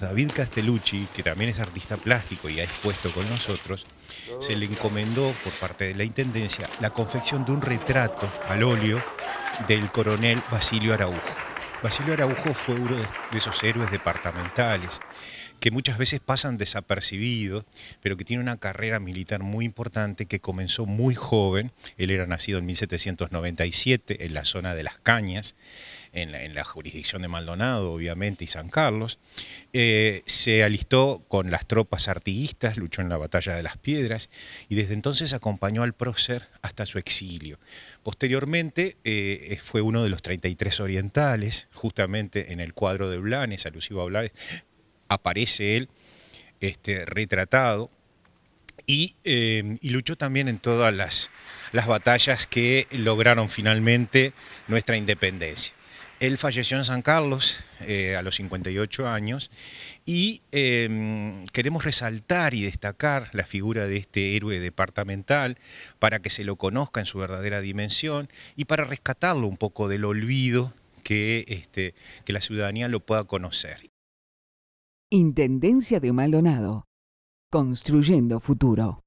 David Castellucci, que también es artista plástico y ha expuesto con nosotros, se le encomendó por parte de la Intendencia la confección de un retrato al óleo del coronel Basilio Araújo. Basilio Araujo fue uno de esos héroes departamentales que muchas veces pasan desapercibidos, pero que tiene una carrera militar muy importante que comenzó muy joven. Él era nacido en 1797 en la zona de Las Cañas, en la, jurisdicción de Maldonado, obviamente, y San Carlos. Eh, se alistó con las tropas artiguistas, luchó en la Batalla de las Piedras y desde entonces acompañó al prócer hasta su exilio. Posteriormente eh, fue uno de los 33 orientales, justamente en el cuadro de Blanes, alusivo a Blanes, aparece él este, retratado eh, y, luchó también en todas las, las batallas que lograron finalmente nuestra independencia. Él falleció en San Carlos eh, a los 58 años y em, queremos resaltar y destacar la figura de este héroe departamental para que se lo conozca en su verdadera dimensión y para rescatarlo un poco del olvido este, que, la ciudadanía lo pueda conocer. Intendencia de Maldonado. Construyendo futuro.